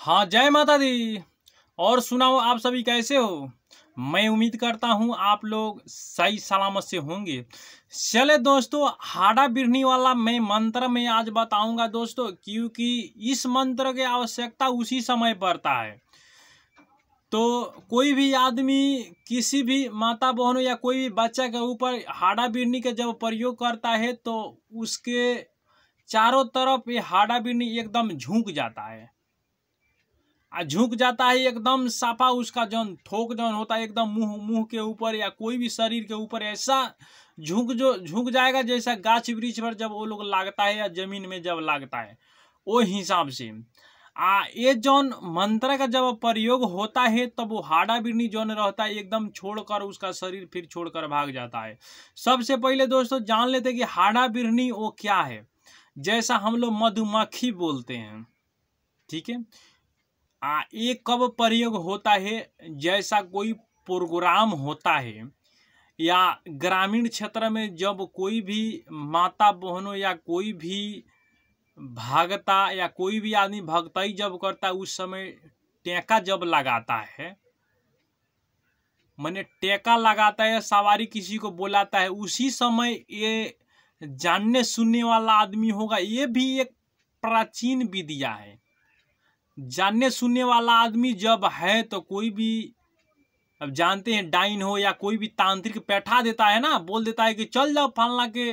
हाँ जय माता दी और सुनाओ आप सभी कैसे हो मैं उम्मीद करता हूँ आप लोग सही सलामत से होंगे चले दोस्तों हाडा बिरनी वाला मैं मंत्र में आज बताऊंगा दोस्तों क्योंकि इस मंत्र की आवश्यकता उसी समय पड़ता है तो कोई भी आदमी किसी भी माता बहनों या कोई भी बच्चा के ऊपर हाडा बिरनी का जब प्रयोग करता है तो उसके चारों तरफ ये हाडा बिरनी एकदम झुक जाता है झुक जाता है एकदम साफा उसका जौन थोक जौन होता है एकदम मुंह मुंह के ऊपर या कोई भी शरीर के ऊपर ऐसा झुक जो झुक जाएगा जैसा गाछ वृक्ष पर जब वो लोग लागता है या जमीन में जब लागता है वो हिसाब से आ ये जौन मंत्र का जब प्रयोग होता है तब वो हाड़ा बिरनी जौन रहता है एकदम छोड़कर उसका शरीर फिर छोड़कर भाग जाता है सबसे पहले दोस्तों जान लेते कि हाड़ा बिरनी वो क्या है जैसा हम लोग मधुमक्खी बोलते हैं ठीक है आ ये कब प्रयोग होता है जैसा कोई प्रोग्राम होता है या ग्रामीण क्षेत्र में जब कोई भी माता बहनों या कोई भी भागता या कोई भी आदमी भगताई जब करता उस समय टेका जब लगाता है मैंने टेका लगाता है सवारी किसी को बोलाता है उसी समय ये जानने सुनने वाला आदमी होगा ये भी एक प्राचीन विद्या है जानने सुनने वाला आदमी जब है तो कोई भी अब जानते हैं डाइन हो या कोई भी तांत्रिक बैठा देता है ना बोल देता है कि चल जाओ फलना के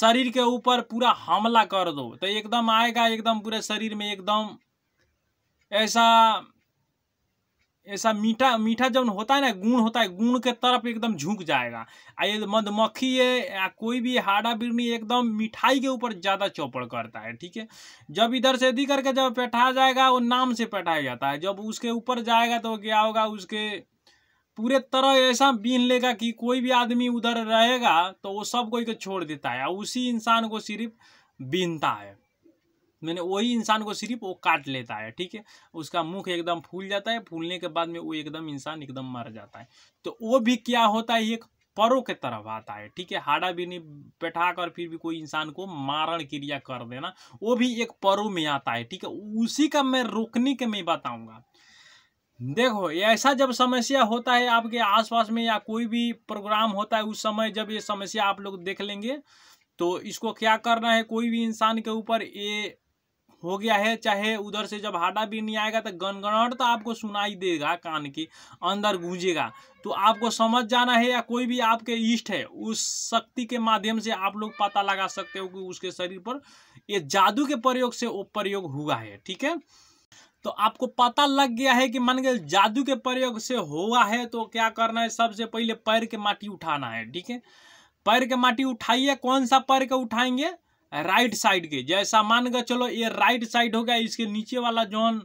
शरीर के ऊपर पूरा हमला कर दो तो एकदम आएगा एकदम पूरे शरीर में एकदम ऐसा ऐसा मीठा मीठा जब होता है ना गुण होता है गुण के तरफ एकदम झुक जाएगा ये मधुमक्खी है या कोई भी हाड़ा बिरनी एकदम मिठाई के ऊपर ज़्यादा चौपड़ करता है ठीक है जब इधर से दी करके जब बैठा जाएगा वो नाम से बैठाया जाता है जब उसके ऊपर जाएगा तो क्या होगा उसके पूरे तरह ऐसा बीन लेगा कि कोई भी आदमी उधर रहेगा तो वो सब कोई को छोड़ देता है उसी इंसान को सिर्फ बीनता है मैंने वही इंसान को सिर्फ वो काट लेता है ठीक है उसका मुख एकदम फूल जाता है फूलने के बाद में वो एकदम इंसान एकदम मर जाता है तो वो भी क्या होता है एक परों के तरफ आता है ठीक है हाड़ा भी नहीं बैठा कर फिर भी कोई इंसान को मारण क्रिया कर देना वो भी एक परों में आता है ठीक है उसी का मैं रोकने के मैं बताऊंगा देखो ऐसा जब समस्या होता है आपके आसपास में या कोई भी प्रोग्राम होता है उस समय जब ये समस्या आप लोग देख लेंगे तो इसको क्या करना है कोई भी इंसान के ऊपर ये हो गया है चाहे उधर से जब हाडा भी नहीं आएगा तो गनगनाट तो आपको सुनाई देगा कान के अंदर गूंजेगा तो आपको समझ जाना है या कोई भी आपके इष्ट है उस शक्ति के माध्यम से आप लोग पता लगा सकते हो कि उसके शरीर पर ये जादू के प्रयोग से वो प्रयोग हुआ है ठीक है तो आपको पता लग गया है कि मान गए जादू के प्रयोग से हुआ है तो क्या करना है सबसे पहले पैर के माटी उठाना है ठीक है पैर के माटी उठाइए कौन सा पैर के उठाएंगे राइट साइड के जैसा मान गए चलो ये राइट साइड हो गया इसके नीचे वाला जोन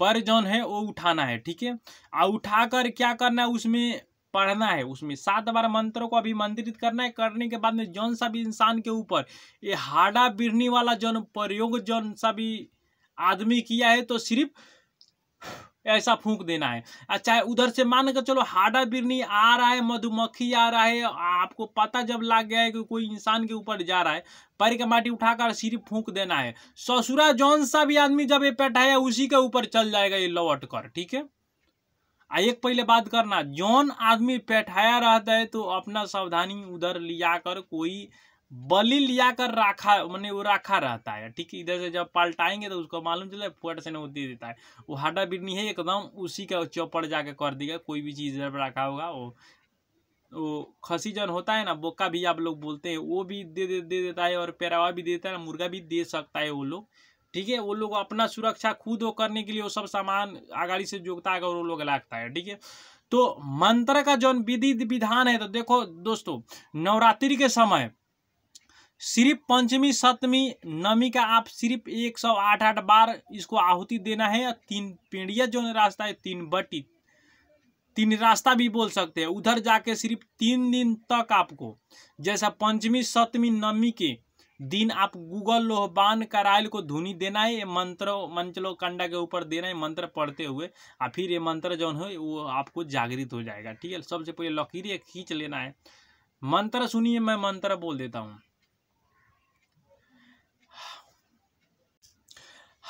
पर जौन है वो उठाना है ठीक है और उठाकर क्या करना है उसमें पढ़ना है उसमें सात बार मंत्रों को अभिमंत्रित करना है करने के बाद में जौन सा भी इंसान के ऊपर ये हाडा बिरनी वाला जोन प्रयोग जौन सा भी आदमी किया है तो सिर्फ ऐसा फूंक देना है अच्छा, चाहे उधर से मान कर चलो हाडा बिरनी आ रहा है मधुमक्खी आ रहा है आपको पता जब लग गया है कि कोई इंसान के ऊपर जा रहा है पैर के माटी उठाकर सिर्फ फूंक देना है ससुरा जौन सा भी आदमी जब ये बैठाया उसी के ऊपर चल जाएगा ये लौट कर ठीक है आ एक पहले बात करना जौन आदमी पैठाया रहता है तो अपना सावधानी उधर लिया कर कोई बलि लिया कर रखा मैंने वो रखा रहता है ठीक है इधर से जब पलटाएंगे तो उसको मालूम चले फुट से वो दे देता है वो हाडा बिडनी है एकदम उसी का चौपड़ जाके कर देगा कोई भी चीज़ जब रखा होगा वो वो खसी जन होता है ना बोका भी आप लोग बोलते हैं वो भी दे दे, दे देता है और पेरावा भी दे देता है ना मुर्गा भी दे सकता है वो लोग ठीक है वो लोग अपना सुरक्षा खुद हो करने के लिए वो सब सामान आगाड़ी से जोगता है और वो लोग लागता है ठीक है तो मंत्र का जो विधि विधान है तो देखो दोस्तों नवरात्रि के समय सिर्फ पंचमी सप्तमी नवमी का आप सिर्फ एक सौ आठ आठ बार इसको आहुति देना है तीन पेड़िया जो रास्ता है तीन बटी तीन रास्ता भी बोल सकते हैं उधर जाके सिर्फ तीन दिन तक आपको जैसा पंचमी सप्तमी नवमी के दिन आप गूगल लोहबान करायल को धुनी देना है ये मंत्र मंचलो कंडा के ऊपर देना है मंत्र पढ़ते हुए और फिर ये मंत्र जो है वो आपको जागृत हो जाएगा ठीक है सबसे पहले लकीर खींच लेना है मंत्र सुनिए मैं मंत्र बोल देता हूँ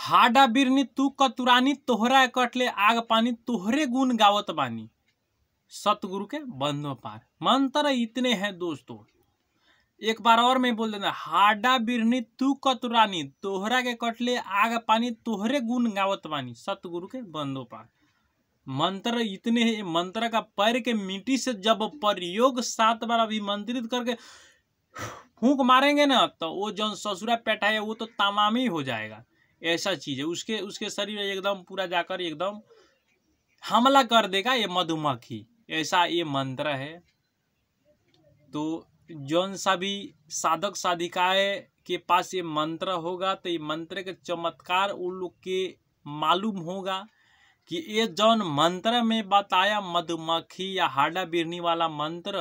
हाडा बिरनी तू कतुरानी तोहरा कटले आग पानी तोहरे गुण गावत बानी सतगुरु के बंधो पार मंत्र इतने हैं दोस्तों एक बार और मैं बोल देना हाडा बिरनी तू कतुरानी तोहरा के कटले आग पानी तोहरे गुण गावत बानी सतगुरु के बंधो पार मंत्र इतने हैं मंत्र का पैर के मिट्टी से जब प्रयोग सात बार अभिमंत्रित करके फूंक मारेंगे ना तो वो जो ससुरा है वो तो तमाम ही हो जाएगा ऐसा चीज़ है उसके उसके शरीर एकदम पूरा जाकर एकदम हमला कर देगा ये मधुमक्खी ऐसा ये मंत्र है तो जौन सा भी साधक साधिकाय के पास ये मंत्र होगा तो ये मंत्र के चमत्कार उन लोग के मालूम होगा कि ये जौन मंत्र में बताया मधुमक्खी या हाडा बिरनी वाला मंत्र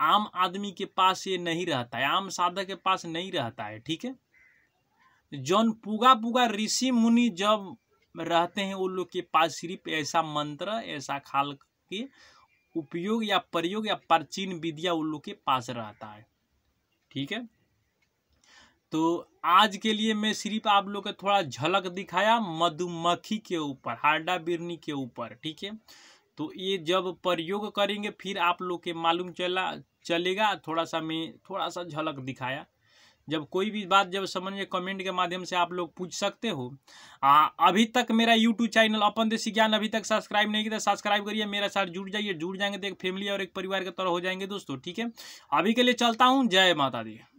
आम आदमी के पास ये नहीं रहता है आम साधक के पास नहीं रहता है ठीक है जौन पुगा पुगा ऋषि मुनि जब रहते हैं उन लोग के पास सिर्फ ऐसा मंत्र ऐसा खाल के उपयोग या प्रयोग या प्राचीन विद्या उन लोग के पास रहता है ठीक है तो आज के लिए मैं सिर्फ आप लोग को थोड़ा झलक दिखाया मधुमक्खी के ऊपर हार्डा बिरनी के ऊपर ठीक है तो ये जब प्रयोग करेंगे फिर आप लोग के मालूम चला चलेगा थोड़ा सा मैं थोड़ा सा झलक दिखाया जब कोई भी बात जब समझिए कमेंट के माध्यम से आप लोग पूछ सकते हो आ, अभी तक मेरा यूट्यूब चैनल अपन देसी ज्ञान अभी तक सब्सक्राइब नहीं किया सब्सक्राइब करिए मेरा साथ जुड़ जाइए जुड़ जाएंगे तो एक फैमिली और एक परिवार के तरह हो जाएंगे दोस्तों ठीक है अभी के लिए चलता हूँ जय माता दी